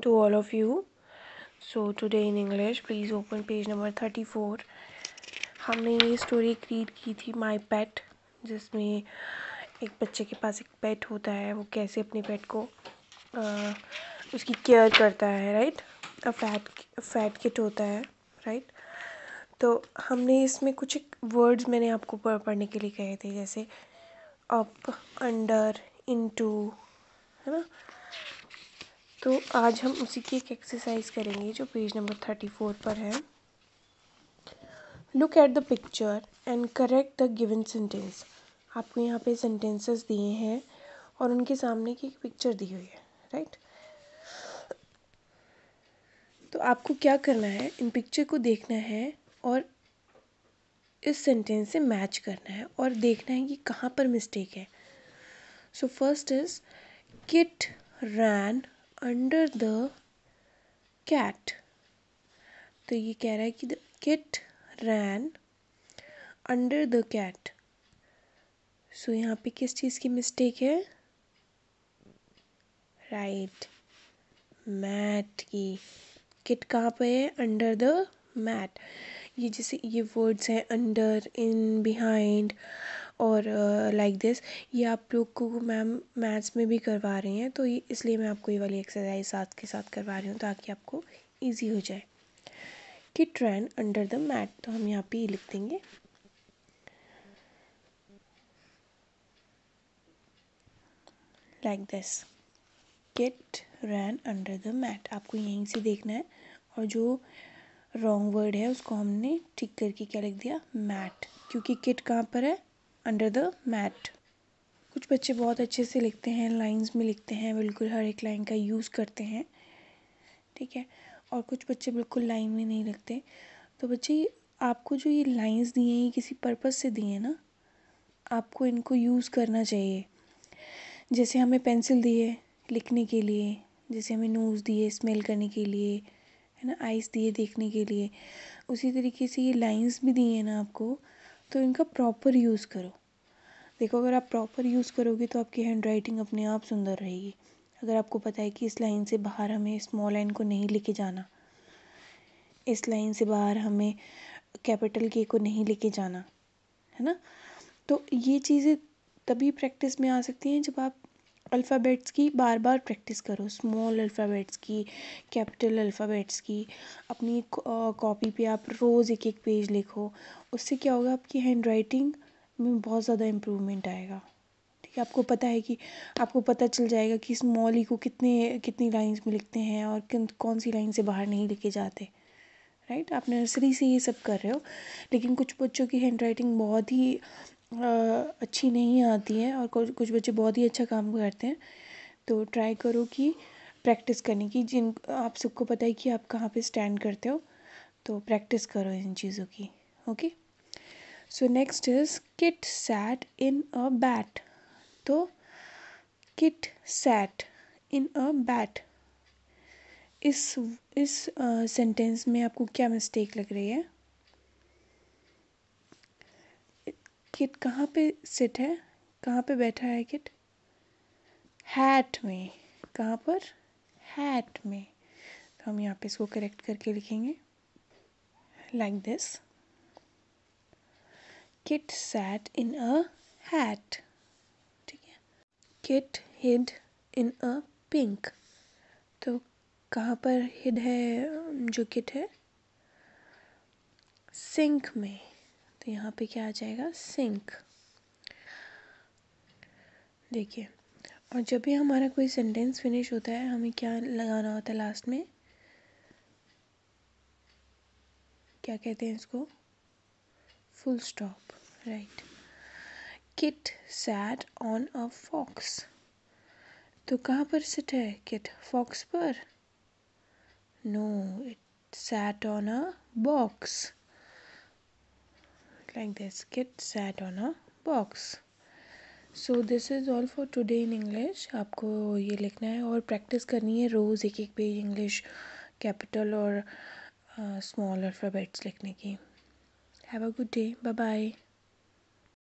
to all of you so today in english please open page number 34 हमने ये story create की थी my पेट जिसमें एक बच्चे के पास एक पेट होता है वो कैसे अपने पेट को आ, उसकी केयर करता है राइट फैट फैट किट होता है राइट तो हमने इसमें कुछ एक वर्ड्स मैंने आपको पढ़ने के लिए कहे थे जैसे अप अंडर इनटू है ना तो आज हम उसी की एक एक्सरसाइज करेंगे जो पेज नंबर थर्टी फोर पर है look at the picture and correct the given sentence आपको यहाँ पे सेंटेंसेस दिए हैं और उनके सामने की एक पिक्चर दी हुई है राइट तो आपको क्या करना है इन पिक्चर को देखना है और इस सेंटेंस से मैच करना है और देखना है कि कहाँ पर मिस्टेक है so first is kid ran under the cat तो ये कह रहा है कि the kid ran under the cat so यहाँ पे किस चीज़ की मिस्टेक है राइट right. मैट की किट कहाँ पे है अंडर द मैट ये जैसे ये वर्ड्स हैं अंडर इन बिहाइंड और लाइक दिस ये आप लोग को मैम मैथ्स में भी करवा रही हैं तो इसलिए मैं आपको ये वाली एक्सरसाइज साथ के साथ करवा रही हूँ ताकि आपको ईजी हो जाए कि ट्रेन अंडर द मैट तो हम यहाँ पे ये लिख देंगे like this kid ran under the mat आपको यहीं से देखना है और जो रॉन्ग वर्ड है उसको हमने ठीक करके क्या लिख दिया मैट क्योंकि किट कहाँ पर है अंडर द मैट कुछ बच्चे बहुत अच्छे से लिखते हैं लाइंस में लिखते हैं बिल्कुल हर एक लाइन का यूज़ करते हैं ठीक है और कुछ बच्चे बिल्कुल लाइन में नहीं लिखते तो बच्चे आपको जो ये लाइंस दिए हैं ये किसी पर्पस से दिए हैं ना आपको इनको यूज़ करना चाहिए जैसे हमें पेंसिल दिए लिखने के लिए जैसे हमें नोज़ दिए स्मेल करने के लिए है ना आइस दिए देखने के लिए उसी तरीके से ये लाइंस भी दिए हैं ना आपको तो इनका प्रॉपर यूज़ करो देखो अगर आप प्रॉपर यूज़ करोगे तो आपकी हैंड राइटिंग अपने आप सुंदर रहेगी अगर आपको पता है कि इस लाइन से बाहर हमें स्मॉल लाइन को नहीं लेके जाना इस लाइन से बाहर हमें कैपिटल के को नहीं लेके जाना है ना तो ये चीज़ें तभी प्रैक्टिस में आ सकती हैं जब आप अल्फ़ाबेट्स की बार बार प्रैक्टिस करो स्मॉल अल्फ़ाबेट्स की कैपिटल अल्फ़ाबेट्स की अपनी कॉपी पे आप रोज़ एक एक पेज लिखो उससे क्या होगा आपकी हैंड राइटिंग में बहुत ज़्यादा इम्प्रूवमेंट आएगा ठीक है आपको पता है कि आपको पता चल जाएगा कि स्मॉल ही को कितने कितनी लाइन्स में लिखते हैं और किन कौन सी लाइन से बाहर नहीं लिखे जाते राइट आप नर्सरी से ये सब कर रहे हो लेकिन कुछ बच्चों की हैंड राइटिंग बहुत ही अच्छी नहीं आती है और कुछ कुछ बच्चे बहुत ही अच्छा काम करते हैं तो ट्राई करो कि प्रैक्टिस करने की जिन आप सबको पता है कि आप कहाँ पे स्टैंड करते हो तो प्रैक्टिस करो इन चीज़ों की okay so next is kid sat in a bat तो kid sat in a bat इस इस सेंटेंस में आपको क्या मिस्टेक लग रही है किट कहाँ पे सिट है कहाँ पे बैठा है किट हैट में कहाँ पर हैट में तो हम यहाँ पे इसको करेक्ट करके लिखेंगे like this kid sat in a hat ठीक है kid hid in a pink तो कहाँ पर हिड है जो किट है सिंक में तो यहाँ पे क्या आ जाएगा सिंक देखिए और जब भी हमारा कोई सेंटेंस फिनिश होता है हमें क्या लगाना होता है लास्ट में क्या कहते हैं इसको full stop right kid sat on a fox तो कहाँ पर सिट है किट फॉक्स पर no it sat on a box like this kid sat on a box so this is all for today in English आपको ये लिखना है और प्रैक्टिस करनी है रोज़ एक एक पेज इंग्लिश कैपिटल और स्मॉल uh, अल्फ़ाबेट्स लिखने की have a good day bye bye